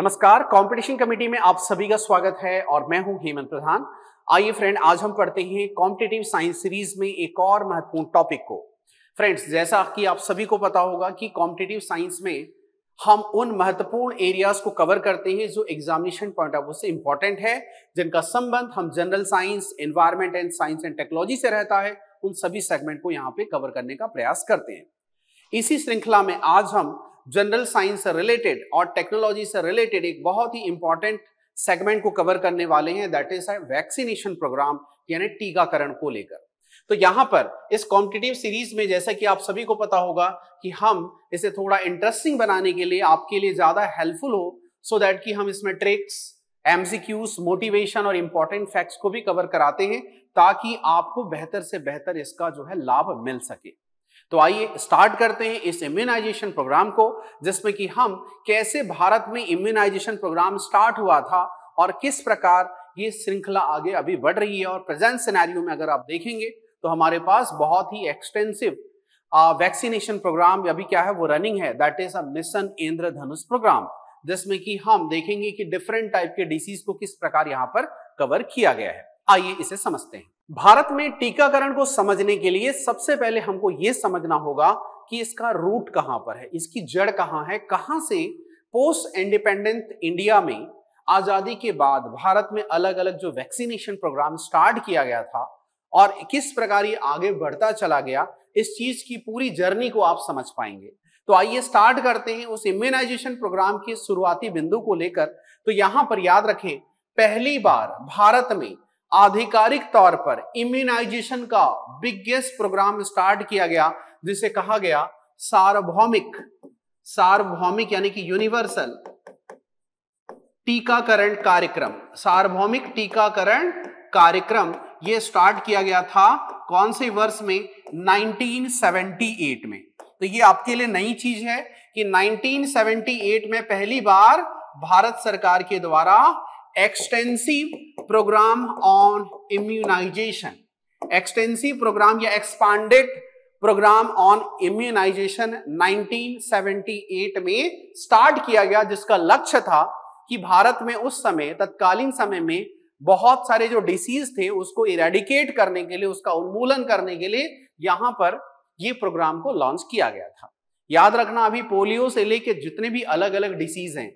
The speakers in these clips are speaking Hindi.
नमस्कार कंपटीशन कमेटी में आप सभी का स्वागत है और मैं हूं हेमंत प्रधान आइए फ्रेंड आज हम पढ़ते हैं कॉम्पिटेटिव साइंस सीरीज में एक और महत्वपूर्ण टॉपिक को फ्रेंड्स जैसा कि आप सभी को पता होगा कि कॉम्पिटेटिव साइंस में हम उन महत्वपूर्ण एरियाज को कवर करते हैं जो एग्जामिनेशन पॉइंट ऑफ व्यू से इंपॉर्टेंट है जिनका संबंध हम general science environment and science and technology से रहता है उन सभी सेगमेंट को यहाँ पे कवर करने का प्रयास करते हैं इसी श्रृंखला में आज हम जनरल साइंस से रिलेटेड और टेक्नोलॉजी से रिलेटेड एक बहुत ही इंपॉर्टेंट सेगमेंट को कवर करने वाले हैं दैट इज वैक्सीनेशन प्रोग्राम यानी टीकाकरण को लेकर तो यहाँ पर इस कॉम्पिटिटिव सीरीज में जैसा कि आप सभी को पता होगा कि हम इसे थोड़ा इंटरेस्टिंग बनाने के लिए आपके लिए ज्यादा हेल्पफुल हो सो so दैट कि हम इसमें ट्रिक्स एमसीक्यूज मोटिवेशन और इंपॉर्टेंट फैक्ट्स को भी कवर कराते हैं ताकि आपको बेहतर से बेहतर इसका जो है लाभ मिल सके तो आइए स्टार्ट करते हैं इस इम्यूनाइजेशन प्रोग्राम को जिसमें कि हम कैसे भारत में इम्यूनाइजेशन प्रोग्राम स्टार्ट हुआ था और किस प्रकार ये श्रृंखला आगे अभी बढ़ रही है और प्रेजेंट सिनेरियो में अगर आप देखेंगे तो हमारे पास बहुत ही एक्सटेंसिव वैक्सीनेशन प्रोग्राम अभी क्या है वो रनिंग है that is a mission Indradhanush programme जिसमें कि हम देखेंगे कि डिफरेंट टाइप के डिसीज को किस प्रकार यहाँ पर कवर किया गया है आइए इसे समझते हैं भारत में टीकाकरण को समझने के लिए सबसे पहले हमको यह समझना होगा कि इसका रूट कहां पर है इसकी जड़ कहां है कहां से पोस्ट इंडिपेंडेंट इंडिया में आज़ादी के बाद भारत में अलग अलग जो वैक्सीनेशन प्रोग्राम स्टार्ट किया गया था और किस प्रकार ये आगे बढ़ता चला गया इस चीज़ की पूरी जर्नी को आप समझ पाएंगे तो आइए स्टार्ट करते हैं उस इम्यूनाइजेशन प्रोग्राम के शुरुआती बिंदु को लेकर तो यहां पर याद रखें पहली बार भारत में आधिकारिक तौर पर इम्यूनाइजेशन का बिगेस्ट प्रोग्राम स्टार्ट किया गया जिसे कहा गया सार्वभौमिक सार्वभौमिक यानी कि यूनिवर्सल टीकाकरण कार्यक्रम सार्वभौमिक टीकाकरण कार्यक्रम यह स्टार्ट किया गया था कौन से वर्ष में 1978 में तो ये आपके लिए नई चीज है कि 1978 में पहली बार भारत सरकार के द्वारा extensive programme on immunisation extensive programme या एक्सपांडेड प्रोग्राम ऑन इम्यूनाइजेशन 1978 में स्टार्ट किया गया जिसका लक्ष्य था कि भारत में उस समय तत्कालीन समय में बहुत सारे जो डिसीज थे उसको इरेडिकेट करने के लिए उसका उन्मूलन करने के लिए यहां पर ये प्रोग्राम को लॉन्च किया गया था याद रखना अभी पोलियो से लेके जितने भी अलग अलग डिसीज हैं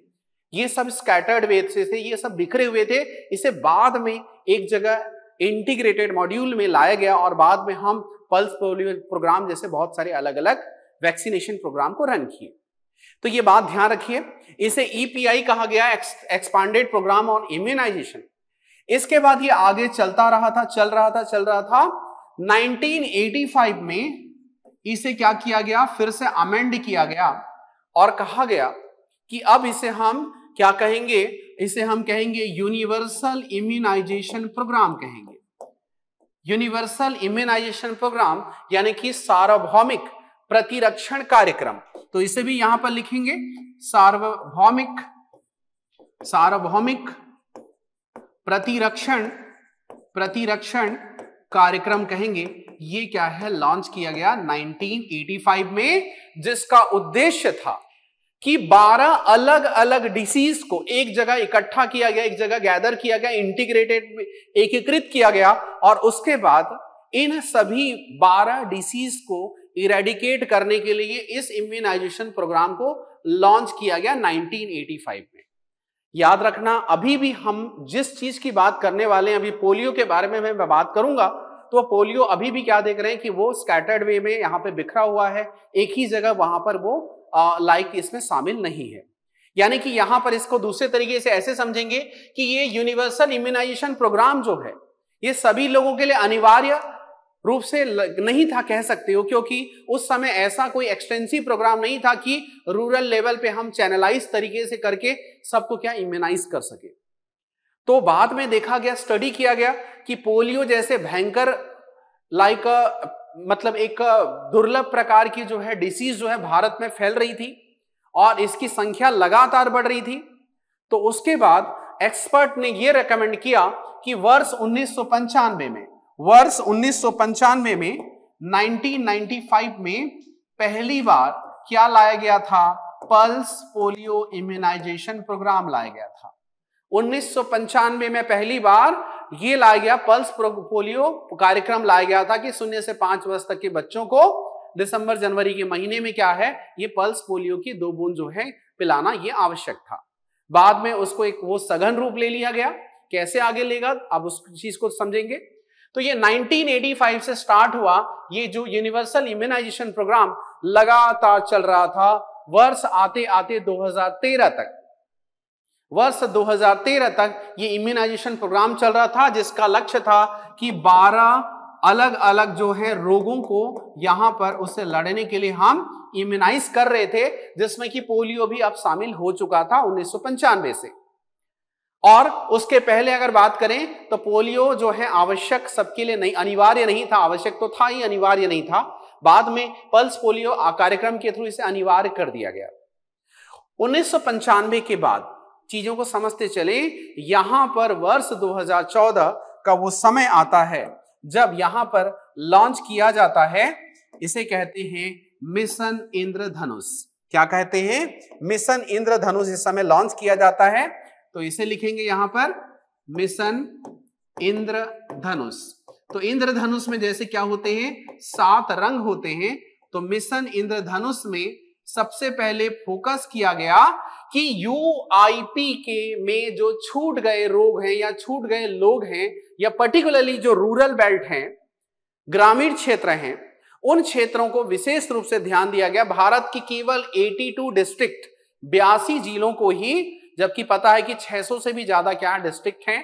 ये सब स्कैटर्ड वेसेस थे ये सब बिखरे हुए थे इसे बाद में एक जगह इंटीग्रेटेड मॉड्यूल में लाया गया और बाद में हम पल्स पोलियो प्रोग्राम जैसे बहुत सारे अलग अलग वैक्सीनेशन प्रोग्राम को रन किए तो ये बात ध्यान रखिए इसे ईपीआई e कहा गया एक्सपांडेड प्रोग्राम ऑन इम्यूनाइजेशन इसके बाद ये आगे चलता रहा था चल रहा था चल रहा था 1985 में इसे क्या किया गया फिर से अमेंड किया गया और कहा गया कि अब इसे हम क्या कहेंगे इसे हम कहेंगे यूनिवर्सल इम्यूनाइजेशन प्रोग्राम कहेंगे यूनिवर्सल इम्यूनाइजेशन प्रोग्राम यानी कि सार्वभौमिक प्रतिरक्षण कार्यक्रम तो इसे भी यहां पर लिखेंगे सार्वभौमिक सार्वभौमिक प्रतिरक्षण प्रतिरक्षण कार्यक्रम कहेंगे ये क्या है लॉन्च किया गया 1985 में जिसका उद्देश्य था कि 12 अलग अलग डिसीज को एक जगह इकट्ठा किया गया एक जगह गैदर किया गया इंटीग्रेटेड एकीकृत किया गया और उसके बाद इन सभी 12 डिसीज को इरेडिकेट करने के लिए इस इम्यूनाइजेशन प्रोग्राम को लॉन्च किया गया 1985 में याद रखना अभी भी हम जिस चीज की बात करने वाले हैं अभी पोलियो के बारे में मैं बात करूंगा तो पोलियो अभी भी क्या देख रहे हैं कि वो स्कैटर्ड वे में यहां पे बिखरा हुआ है एक ही जगह वहां पर वो लाइक इसमें शामिल नहीं है यानी कि यहां पर इसको दूसरे तरीके से ऐसे समझेंगे कि ये यूनिवर्सल इम्यूनाइजेशन प्रोग्राम जो है ये सभी लोगों के लिए अनिवार्य रूप से नहीं था कह सकते हो क्योंकि उस समय ऐसा कोई एक्सटेंसिव प्रोग्राम नहीं था कि रूरल लेवल पे हम चैनलाइज तरीके से करके सबको क्या इम्यूनाइज कर सके तो बाद में देखा गया स्टडी किया गया कि पोलियो जैसे भयंकर लाइक मतलब एक दुर्लभ प्रकार की जो है डिसीज जो है भारत में फैल रही थी और इसकी संख्या लगातार बढ़ रही थी तो उसके बाद एक्सपर्ट ने यह रेकमेंड किया कि वर्ष उन्नीस में वर्ष उन्नीस में 1995 में पहली बार क्या लाया गया था पल्स पोलियो इम्यूनाइजेशन प्रोग्राम लाया गया था उन्नीस में पहली बार ये लाया गया पल्स पोलियो कार्यक्रम लाया गया था कि शून्य से पांच वर्ष तक के बच्चों को दिसंबर जनवरी के महीने में क्या है ये पल्स पोलियो की दो बूंद जो है पिलाना ये आवश्यक था बाद में उसको एक वो सघन रूप ले लिया गया कैसे आगे लेगा अब उस चीज को समझेंगे तो ये 1985 से स्टार्ट हुआ ये जो यूनिवर्सल इम्यूनाइजेशन प्रोग्राम लगातार चल रहा था वर्ष आते आते 2013 तक वर्ष 2013 तक ये इम्यूनाइजेशन प्रोग्राम चल रहा था जिसका लक्ष्य था कि 12 अलग अलग जो है रोगों को यहाँ पर उससे लड़ने के लिए हम इम्यूनाइज कर रहे थे जिसमें कि पोलियो भी अब शामिल हो चुका था उन्नीस से और उसके पहले अगर बात करें तो पोलियो जो है आवश्यक सबके लिए नहीं अनिवार्य नहीं था आवश्यक तो था ही अनिवार्य नहीं था बाद में पल्स पोलियो कार्यक्रम के थ्रू इसे अनिवार्य कर दिया गया उन्नीस के बाद चीजों को समझते चले यहां पर वर्ष 2014 का वो समय आता है जब यहां पर लॉन्च किया जाता है इसे कहते हैं मिशन इंद्रधनुष क्या कहते हैं मिशन इंद्रधनुष इस समय लॉन्च किया जाता है तो इसे लिखेंगे यहां पर मिशन इंद्रधनुष तो इंद्रधनुष में जैसे क्या होते हैं सात रंग होते हैं तो मिशन इंद्रधनुष में सबसे पहले फोकस किया गया कि पी के में जो छूट गए रोग हैं या छूट गए लोग हैं या पर्टिकुलरली जो रूरल बेल्ट हैं ग्रामीण क्षेत्र हैं उन क्षेत्रों को विशेष रूप से ध्यान दिया गया भारत की केवल 82 डिस्ट्रिक्ट बयासी जिलों को ही जबकि पता है कि 600 से भी ज्यादा क्या डिस्ट्रिक्ट हैं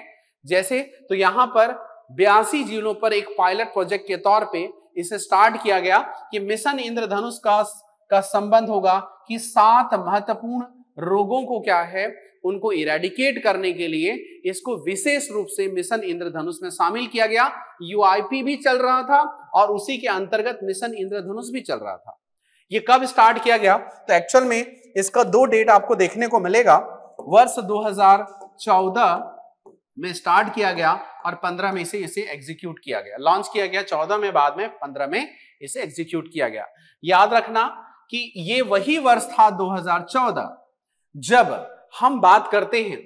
जैसे तो यहां पर बयासी जिलों पर एक पायलट प्रोजेक्ट के तौर पे इसे स्टार्ट किया गया कि मिशन इंद्रधनुष का का संबंध होगा कि सात महत्वपूर्ण रोगों को क्या है उनको इरेडिकेट करने के लिए इसको विशेष रूप से मिशन इंद्रधनुष में शामिल किया गया यूआईपी भी चल रहा था और उसी के अंतर्गत मिशन इंद्रधनुष भी चल रहा था ये कब स्टार्ट किया गया तो एक्चुअल में इसका दो डेट आपको देखने को मिलेगा वर्ष 2014 में स्टार्ट किया गया और 15 में इसे इसे एग्जीक्यूट किया गया लॉन्च किया गया 14 में बाद में 15 में इसे एग्जीक्यूट किया गया याद रखना कि ये वही वर्ष था 2014 जब हम बात करते हैं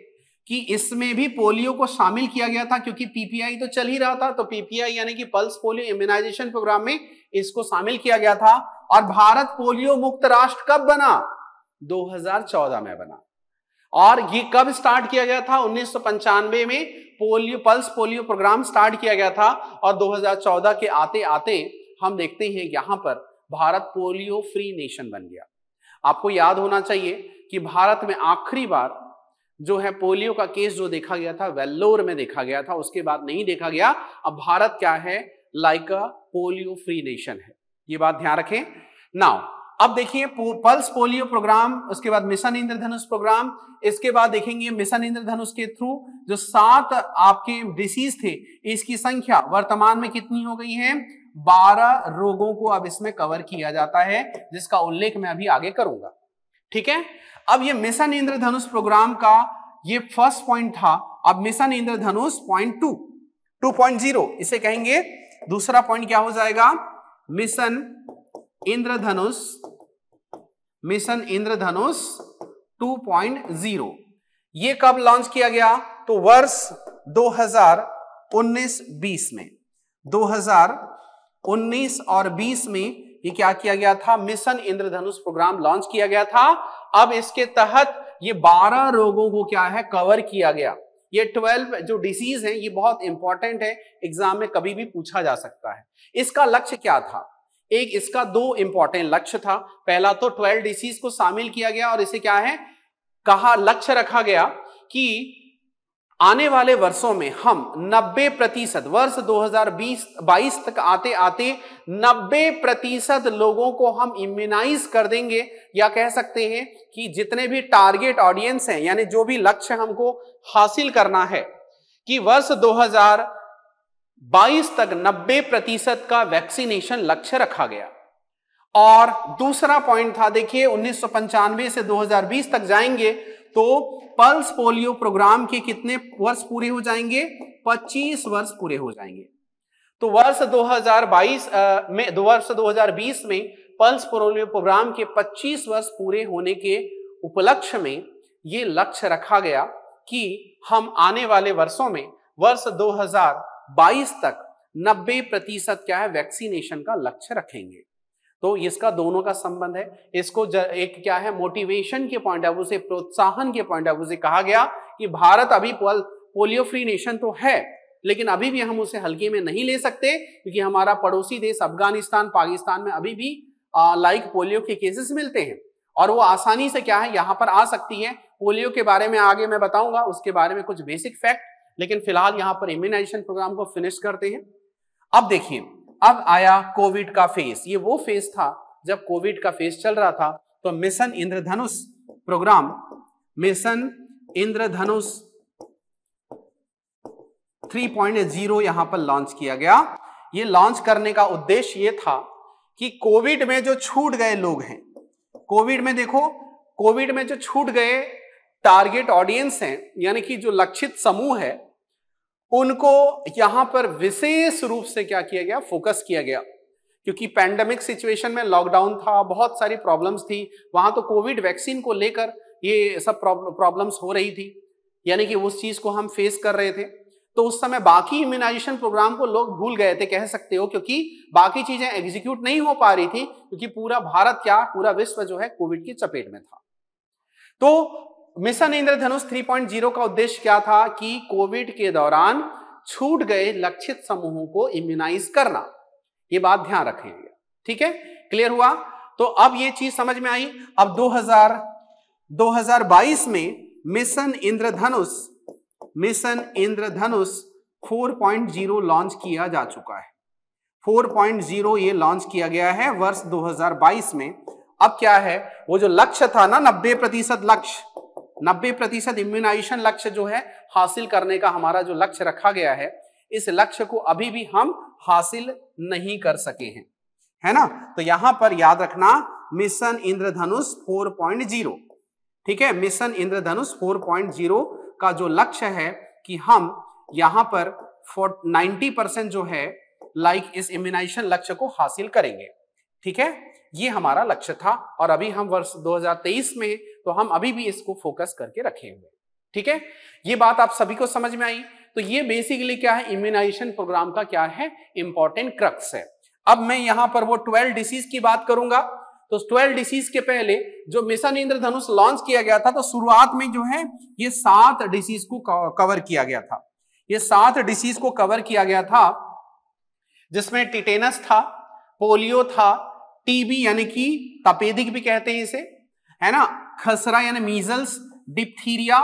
कि इसमें भी पोलियो को शामिल किया गया था क्योंकि पीपीआई तो चल ही रहा था तो पीपीआई यानी कि पल्स पोलियो इम्यूनाइजेशन प्रोग्राम में इसको शामिल किया गया था और भारत पोलियो मुक्त राष्ट्र कब बना 2014 में बना और ये कब स्टार्ट किया गया था उन्नीस में polio pulse polio programme start किया गया था और 2014 के आते आते हम देखते हैं यहां पर भारत पोलियो फ्री नेशन बन गया आपको याद होना चाहिए कि भारत में आखिरी बार जो है पोलियो का केस जो देखा गया था वेल्लोर में देखा गया था उसके बाद नहीं देखा गया अब भारत क्या है like a polio free nation है ये बात ध्यान रखें नाउ अब देखिए पल्स पोलियो प्रोग्राम उसके बाद मिशन इंद्रधनुष प्रोग्राम इसके बाद देखेंगे मिशन इंद्रधनुष के थ्रू जो सात आपके डिसीज थे इसकी संख्या वर्तमान में कितनी हो गई है बारह रोगों को अब इसमें कवर किया जाता है जिसका उल्लेख मैं अभी आगे करूंगा ठीक है अब ये मिशन इंद्रधनुष प्रोग्राम का ये फर्स्ट पॉइंट था अब mission Indradhanush point two two point zero इसे कहेंगे दूसरा पॉइंट क्या हो जाएगा mission Indradhanush mission Indradhanush two zero ये कब लॉन्च किया गया तो वर्ष 2019-20 में हजार 19 और 20 में ये क्या किया गया था मिशन इंद्रधनुष प्रोग्राम लॉन्च किया गया था अब इसके तहत ये 12 रोगों को क्या है कवर किया गया ये 12 जो डिसीज है ये बहुत इंपॉर्टेंट है एग्जाम में कभी भी पूछा जा सकता है इसका लक्ष्य क्या था एक इसका दो इंपॉर्टेंट लक्ष्य था पहला तो 12 डिसीज को शामिल किया गया और इसे क्या है कहा लक्ष्य रखा गया कि आने वाले वर्षों में हम 90 प्रतिशत वर्ष 2020 22 तक आते आते 90 प्रतिशत लोगों को हम इम्यूनाइज कर देंगे या कह सकते हैं कि जितने भी टारगेट ऑडियंस हैं यानी जो भी लक्ष्य हमको हासिल करना है कि वर्ष 2022 तक 90 प्रतिशत का वैक्सीनेशन लक्ष्य रखा गया और दूसरा पॉइंट था देखिए उन्नीस से 2020 तक जाएंगे तो पल्स पोलियो प्रोग्राम के कितने वर्ष पूरे हो जाएंगे 25 वर्ष पूरे हो जाएंगे तो वर्ष 2022 में दो वर्ष 2020 में पल्स पोलियो प्रोग्राम के 25 वर्ष पूरे होने के उपलक्ष्य में ये लक्ष्य रखा गया कि हम आने वाले वर्षों में वर्ष 2022 तक 90 प्रतिशत क्या है वैक्सीनेशन का लक्ष्य रखेंगे तो इसका दोनों का संबंध है इसको एक क्या है मोटिवेशन के पॉइंट ऑफ व्यू से प्रोत्साहन के पॉइंट ऑफ व्यू से कहा गया कि भारत अभी पोलियो फ्री नेशन तो है लेकिन अभी भी हम उसे हल्के में नहीं ले सकते क्योंकि हमारा पड़ोसी देश अफगानिस्तान पाकिस्तान में अभी भी लाइक पोलियो के केसेस मिलते हैं और वो आसानी से क्या है यहाँ पर आ सकती है पोलियो के बारे में आगे मैं बताऊंगा उसके बारे में कुछ बेसिक फैक्ट लेकिन फिलहाल यहाँ पर इम्यूनाइजेशन प्रोग्राम को फिनिश करते हैं अब देखिए अब आया कोविड का फेस ये वो फेस था जब कोविड का फेस चल रहा था तो mission Indradhanush programme mission Indradhanush 3.0 यहां पर लॉन्च किया गया ये लॉन्च करने का उद्देश्य ये था कि कोविड में जो छूट गए लोग हैं कोविड में देखो कोविड में जो छूट गए टारगेट ऑडियंस हैं यानी कि जो लक्षित समूह है उनको यहां पर विशेष रूप से क्या किया गया फोकस किया गया क्योंकि पैंडेमिक सिचुएशन में लॉकडाउन था बहुत सारी प्रॉब्लम्स थी वहां तो कोविड वैक्सीन को लेकर ये सब प्रॉब्लम्स हो रही थी यानी कि उस चीज को हम फेस कर रहे थे तो उस समय बाकी इम्यूनाइजेशन प्रोग्राम को लोग भूल गए थे कह सकते हो क्योंकि बाकी चीजें एग्जीक्यूट नहीं हो पा रही थी क्योंकि पूरा भारत क्या पूरा विश्व जो है कोविड की चपेट में था तो मिशन इंद्रधनुष 3.0 का उद्देश्य क्या था कि कोविड के दौरान छूट गए लक्षित समूहों को इम्यूनाइज करना ये बात ध्यान रखेंगे ठीक है क्लियर हुआ तो अब ये चीज समझ में आई अब 2000 2022 में mission Indradhanush mission Indradhanush 4.0 launch किया जा चुका है 4.0 ये लॉन्च किया गया है वर्ष 2022 में अब क्या है वो जो लक्ष्य था ना नब्बे प्रतिशत लक्ष्य नब्बे प्रतिशत इम्यूनाइजेशन लक्ष्य जो है हासिल करने का हमारा जो लक्ष्य रखा गया है इस लक्ष्य को अभी भी हम हासिल नहीं कर सके हैं है ना तो यहां पर याद रखना मिशन इंद्रधनुष 4.0 ठीक है मिशन इंद्रधनुष 4.0 का जो लक्ष्य है कि हम यहां पर 90 परसेंट जो है लाइक इस इम्यूनाइजेशन लक्ष्य को हासिल करेंगे ठीक है ये हमारा लक्ष्य था और अभी हम वर्ष 2023 में तो हम अभी भी इसको फोकस करके रखे हुए ठीक है ये बात आप सभी को समझ में आई तो ये बेसिकली क्या है इम्यूनाइजेशन प्रोग्राम का क्या है इंपॉर्टेंट क्रक्स है अब मैं यहां पर वो ट्वेल्व डिसीज की बात करूंगा तो ट्वेल्व डिसीज के पहले जो मिशन इंद्रधनुष लॉन्च किया गया था तो शुरुआत में जो है ये सात डिसीज को कवर किया गया था ये सात डिसीज को कवर किया गया था जिसमें टिटेनस था पोलियो था टीबी यानी कि तपेदिक भी कहते हैं इसे है ना खसरा यानी मीजल्स डिप्थीरिया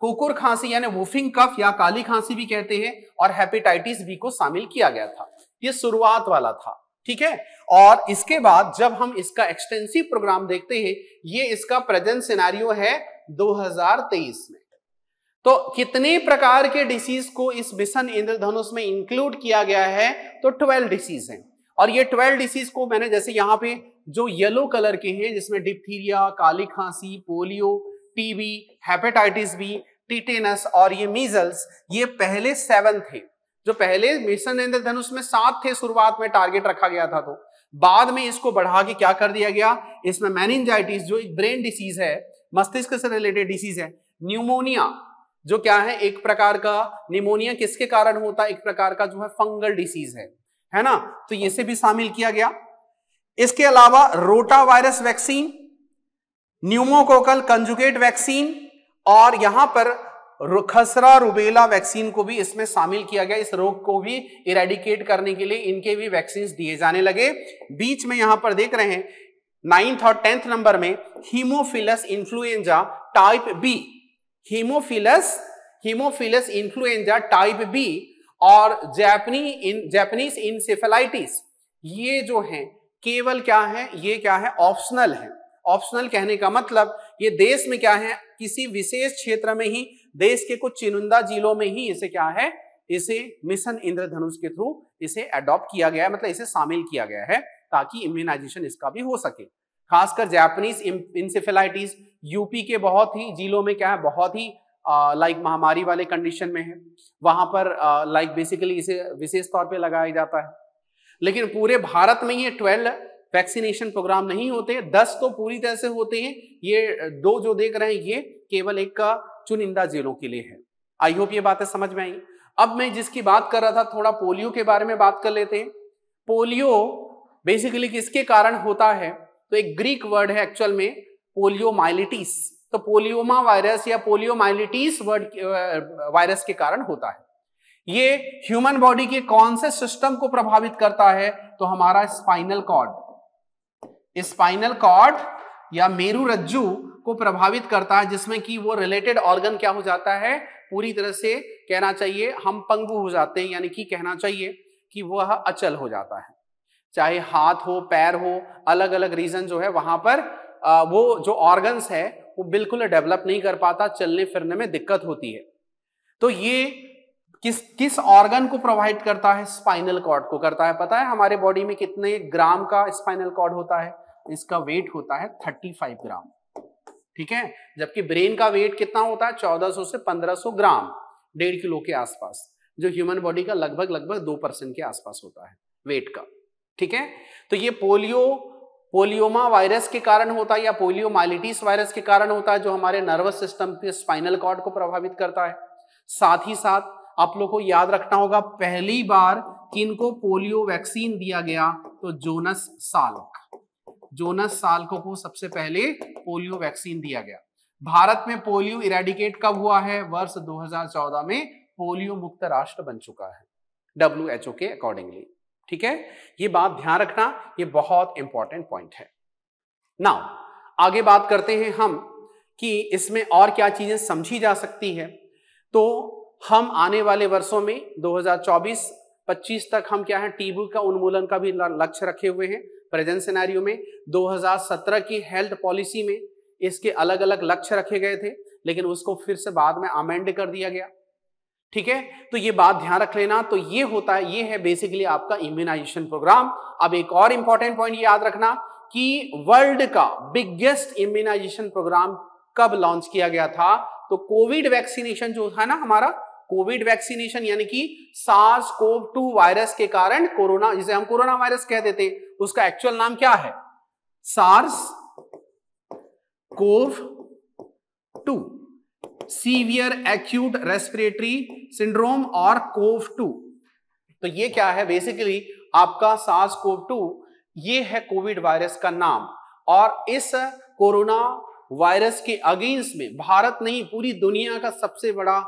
कोकोर खांसी यानी वुफिंग कफ या काली खांसी भी कहते हैं और हेपेटाइटिस बी को शामिल किया गया था ये शुरुआत वाला था ठीक है और इसके बाद जब हम इसका एक्सटेंसिव प्रोग्राम देखते हैं ये इसका प्रेजेंट सिनारियो है 2023 में तो कितने प्रकार के डिसीज को इस मिशन इंद्रधनुष में इंक्लूड किया गया है तो 12 डिसीज हैं और ये 12 डिसीज को मैंने जैसे यहां पे जो येलो कलर के हैं जिसमें डिप्थीरिया काली खांसी polio TB hepatitis B tetanus और ये मीजल्स ये पहले सेवन थे जो पहले मिशन इंद्रधनुष में सात थे शुरुआत में टारगेट रखा गया था तो बाद में इसको बढ़ा के क्या कर दिया गया इसमें मैनिंजाइटिस जो एक ब्रेन डिसीज है मस्तिष्क से रिलेटेड डिसीज है न्यूमोनिया जो क्या है एक प्रकार का निमोनिया किसके कारण होता है एक प्रकार का जो है फंगल डिसीज है है ना तो ये से भी शामिल किया गया इसके अलावा rota virus vaccine pneumococcal conjugate vaccine और यहां पर खसरा रुबेला वैक्सीन को भी इसमें शामिल किया गया इस रोग को भी इरेडिकेट करने के लिए इनके भी वैक्सीन दिए जाने लगे बीच में यहां पर देख रहे हैं नाइन्थ और टेंथ नंबर में haemophilus influenza type B haemophilus haemophilus influenza type B और जैपनी इन जैपनीज इंसेफेलाइटिस ये जो है केवल क्या है ये क्या है ऑप्शनल है ऑप्शनल कहने का मतलब ये देश में क्या है किसी विशेष क्षेत्र में ही देश के कुछ चुनिंदा जिलों में ही इसे क्या है इसे मिशन इंद्रधनुष के थ्रू इसे अडॉप्ट किया गया है मतलब इसे शामिल किया गया है ताकि इम्यूनाइजेशन इसका भी हो सके खासकर जापानीज इंसेफेलाइटिस यूपी के बहुत ही जिलों में क्या है बहुत ही लाइक महामारी वाले कंडीशन में है वहां पर लाइक बेसिकली इसे विशेष तौर पे लगाया जाता है लेकिन पूरे भारत में ये ट्वेल्व वैक्सीनेशन प्रोग्राम नहीं होते दस तो पूरी तरह से होते हैं ये दो जो देख रहे हैं ये केवल एक का चुनिंदा जिलों के लिए है आई होप ये बातें समझ में आई अब मैं जिसकी बात कर रहा था थोड़ा पोलियो के बारे में बात कर लेते हैं पोलियो बेसिकली किसके कारण होता है तो एक ग्रीक वर्ड है एक्चुअल में पोलियोमाइलिटिस तो पोलियोमा वायरस या पोलियो वर्ड वायरस के कारण होता है ये ह्यूमन बॉडी के कौन से सिस्टम को प्रभावित करता है तो हमारा स्पाइनल कॉर्ड स्पाइनल कॉर्ड या मेरु रज्जू को प्रभावित करता है जिसमें कि वो रिलेटेड ऑर्गन क्या हो जाता है पूरी तरह से कहना चाहिए हम पंगु हो जाते हैं यानी कि कहना चाहिए कि वह अचल हो जाता है चाहे हाथ हो पैर हो अलग अलग रीजन जो है वहां पर आ, वो जो ऑर्गन्स है वो बिल्कुल डेवलप नहीं कर पाता चलने फिरने में दिक्कत होती है तो ये किस किस ऑर्गन को प्रोवाइड करता है स्पाइनल कॉर्ड को करता है पता है हमारे बॉडी में कितने ग्राम का स्पाइनल कॉर्ड होता है इसका वेट होता है 35 ग्राम ठीक है जबकि ब्रेन का वेट कितना होता है 1400 से 1500 ग्राम डेढ़ किलो के आसपास जो ह्यूमन बॉडी का लगभग लगभग दो परसेंट के आसपास होता है वेट का ठीक है तो ये पोलियो पोलियोमा वायरस के कारण होता है या पोलियोमाइलिटिस वायरस के कारण होता है जो हमारे नर्वस सिस्टम के स्पाइनल कॉर्ड को प्रभावित करता है साथ ही साथ आप लोग को याद रखना होगा पहली बार किन को पोलियो वैक्सीन दिया गया तो जोनस साल्क जोनस साल्को को सबसे पहले पोलियो वैक्सीन दिया गया भारत में पोलियो इरेडिकेट कब हुआ है वर्ष 2014 में पोलियो मुक्त राष्ट्र बन चुका है डब्ल्यू के अकॉर्डिंगली ठीक है ये बात ध्यान रखना ये बहुत इंपॉर्टेंट पॉइंट है नाउ आगे बात करते हैं हम कि इसमें और क्या चीजें समझी जा सकती है तो हम आने वाले वर्षों में 2024-25 तक हम क्या है टीबी का उन्मूलन का भी लक्ष्य रखे हुए हैं प्रेजेंट सिनेरियो में 2017 की हेल्थ पॉलिसी में इसके अलग अलग लक्ष्य रखे गए थे लेकिन उसको फिर से बाद में अमेंड कर दिया गया ठीक है तो ये बात ध्यान रख लेना तो ये होता है ये है बेसिकली आपका इम्यूनाइजेशन प्रोग्राम अब एक और इंपॉर्टेंट पॉइंट याद रखना कि वर्ल्ड का बिगेस्ट इम्यूनाइजेशन प्रोग्राम कब लॉन्च किया गया था तो कोविड वैक्सीनेशन जो है ना हमारा कोविड वैक्सीनेशन यानी कि सार्स कोव टू वायरस के कारण कोरोना जिसे हम कोरोना वायरस कह देते उसका एक्चुअल नाम क्या है SARS CoV two severe acute respiratory syndrome और कोव टू तो ये क्या है बेसिकली आपका सार्स कोव टू ये है कोविड वायरस का नाम और इस कोरोना वायरस के अगेंस्ट में भारत नहीं पूरी दुनिया का सबसे बड़ा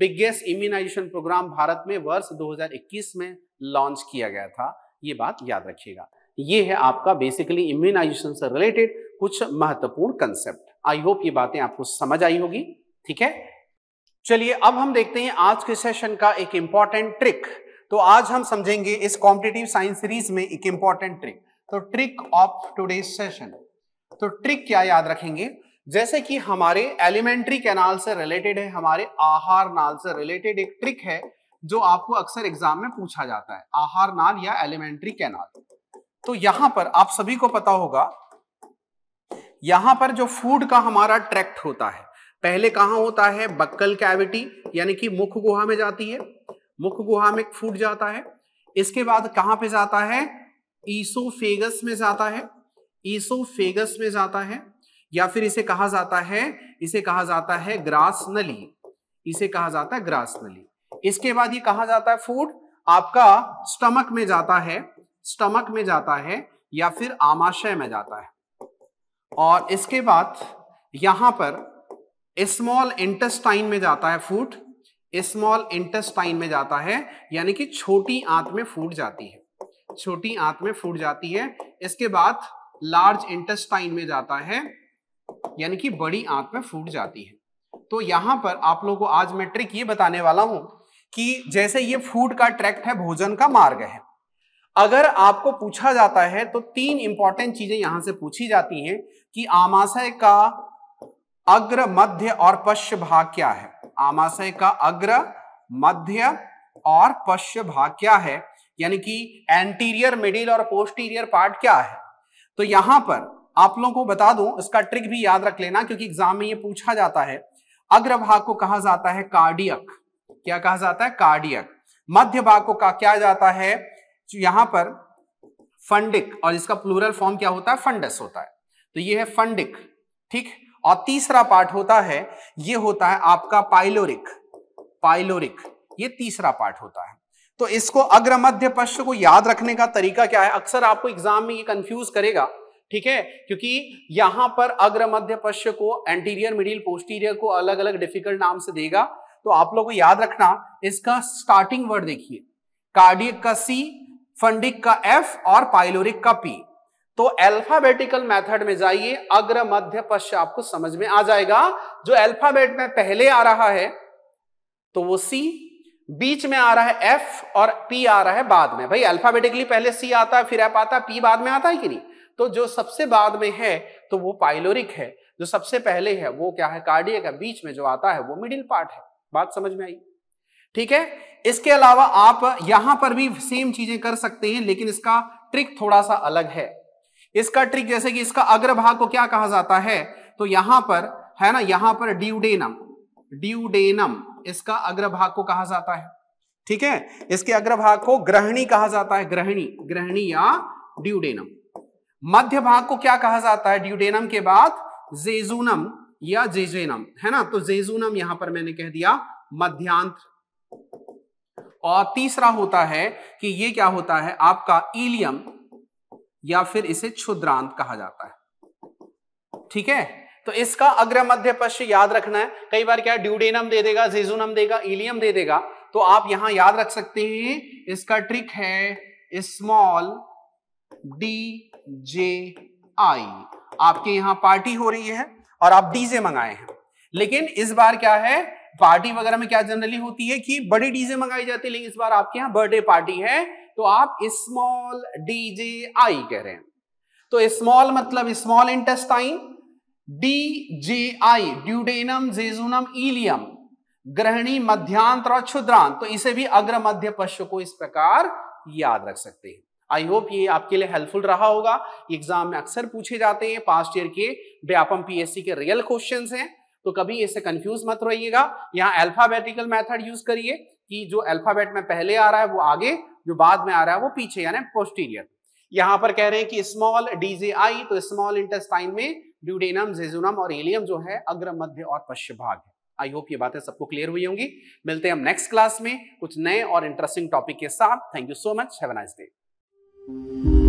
बिगेस्ट इम्यूनाइजेशन प्रोग्राम भारत में वर्ष 2021 में लॉन्च किया गया था ये बात याद रखिएगा ये है आपका बेसिकली इम्यूनाइजेशन से रिलेटेड कुछ महत्वपूर्ण कंसेप्ट आई होप ये बातें आपको समझ आई होगी ठीक है चलिए अब हम देखते हैं आज के सेशन का एक इंपॉर्टेंट ट्रिक तो आज हम समझेंगे इस कॉम्पिटेटिव साइंस सीरीज में एक इंपॉर्टेंट ट्रिक तो ट्रिक ऑफ टूडे सेशन तो ट्रिक क्या याद रखेंगे जैसे कि हमारे एलिमेंट्री कैनाल से रिलेटेड है हमारे आहार नाल से रिलेटेड एक ट्रिक है जो आपको अक्सर एग्जाम में पूछा जाता है आहार नाल या एलिमेंट्री कैनाल तो यहां पर आप सभी को पता होगा यहां पर जो फूड का हमारा ट्रैक्ट होता है पहले कहां होता है बक्कल कैविटी यानी कि मुख गुहा में जाती है मुख गुहा में फूड जाता है इसके बाद कहां पे जाता है ईसोफेगस में जाता है ईसोफेगस में जाता है या फिर इसे कहा जाता है इसे कहा जाता है ग्रास नली इसे कहा जाता है ग्रास नली इसके बाद ये कहा जाता है फूड आपका स्टमक में जाता है स्टमक में जाता है या फिर आमाशय में जाता है और इसके बाद यहां पर स्मॉल इंटेस्टाइन में जाता है फूड स्मॉल इंटेस्टाइन में जाता है यानी कि छोटी आंत में फूट जाती है छोटी आंत में फूट जाती है इसके बाद लार्ज इंटेस्टाइन में जाता है यानी कि बड़ी आंख में फूट जाती है तो यहां पर आप लोगों को आज मैं ट्रिक ये बताने वाला हूं कि जैसे ये फूड का ट्रैक्ट है भोजन का मार्ग है अगर आपको पूछा जाता है तो तीन इंपॉर्टेंट चीजें यहां से पूछी जाती हैं कि आमाशय का अग्र मध्य और पश्य भाग क्या है आमाशय का अग्र मध्य और पश्य भाग क्या है यानी कि एंटीरियर मिडिल और पोस्टीरियर पार्ट क्या है तो यहां पर आप लोगों को बता दूं इसका ट्रिक भी याद रख लेना क्योंकि एग्जाम में ये पूछा जाता है अग्रभाग को कहा जाता है कार्डियक क्या कहा जाता है कार्डियक मध्य भाग को कहा क्या जाता है यहां पर फंडिक और इसका प्लूरल फॉर्म क्या होता है फंडस होता है तो ये है फंडिक ठीक और तीसरा पार्ट होता है ये होता है आपका पाइलोरिक पाइलोरिक ये तीसरा पार्ट होता है तो इसको अग्र मध्य पश्च को याद रखने का तरीका क्या है अक्सर आपको एग्जाम में ये कंफ्यूज करेगा ठीक है क्योंकि यहां पर अग्र मध्य पश्य को एंटीरियर मिडिल पोस्टीरियर को अलग अलग डिफिकल्ट नाम से देगा तो आप लोग को याद रखना इसका स्टार्टिंग वर्ड देखिए कार्डियक का सी फंडिक का एफ और पाइलोरिक का पी तो अल्फाबेटिकल मेथड में जाइए अग्र मध्य पश्य आपको समझ में आ जाएगा जो अल्फाबेट में पहले आ रहा है तो वो सी बीच में आ रहा है एफ और पी आ रहा है बाद में भाई अल्फाबेटिकली पहले सी आता है फिर एफ आता है पी बाद में आता है कि नहीं तो जो सबसे बाद में है तो वो पाइलोरिक है जो सबसे पहले है वो क्या है कार्डियक है बीच में जो आता है वो मिडिल पार्ट है बात समझ में आई ठीक है इसके अलावा आप यहां पर भी सेम चीजें कर सकते हैं लेकिन इसका ट्रिक थोड़ा सा अलग है इसका ट्रिक जैसे कि इसका अग्रभाग को क्या कहा जाता है तो यहां पर है ना यहां पर ड्यूडेनम ड्यूडेनम इसका अग्रभाग को कहा जाता है ठीक है इसके अग्रभाग को ग्रहणी कहा जाता है ग्रहणी ग्रहणी या ड्यूडेनम मध्य भाग को क्या कहा जाता है ड्यूडेनम के बाद जेजूनम या जेजेनम है ना तो जेजूनम यहां पर मैंने कह दिया मध्यांत और तीसरा होता है कि ये क्या होता है आपका इलियम या फिर इसे क्षुद्रांत कहा जाता है ठीक है तो इसका अग्र मध्य पश्च याद रखना है कई बार क्या ड्यूडेनम दे देगा जेजुनम देगा इलियम दे देगा तो आप यहां याद रख सकते हैं इसका ट्रिक है स्मॉल डी जे आई आपके यहां पार्टी हो रही है और आप डीजे मंगाए हैं लेकिन इस बार क्या है पार्टी वगैरह में क्या जनरली होती है कि बड़ी डीजे मंगाई जाती है लेकिन इस बार आपके यहाँ बर्थडे पार्टी है तो आप स्मॉल डीजे आई कह रहे हैं तो स्मॉल मतलब small intestine D J I duodenum jejunum ileum ग्रहणी मध्यांतर और क्षुद्रांत तो इसे भी अग्र मध्य पश्य को इस प्रकार याद रख सकते हैं आई होप ये आपके लिए हेल्पफुल रहा होगा एग्जाम में अक्सर पूछे जाते हैं पास्ट ईयर के व्यापम पीएससी के रियल क्वेश्चन हैं तो कभी इसे कंफ्यूज मत रहिएगा यहाँ अल्फाबेटिकल मेथड यूज करिए कि जो अल्फाबेट में पहले आ रहा है वो आगे जो बाद में आ रहा है वो पीछे यानी पोस्टीरियर यहां पर कह रहे हैं कि स्मॉल डीजे आई तो स्मॉल इंटेस्टाइन में ड्यूडेनम जेजुनम और एलियम जो है अग्र मध्य और पश्चिम भाग है आई होप ये बातें सबको क्लियर हुई होंगी मिलते हैं हम नेक्स्ट क्लास में कुछ नए और इंटरेस्टिंग टॉपिक के साथ thank you so much have nice day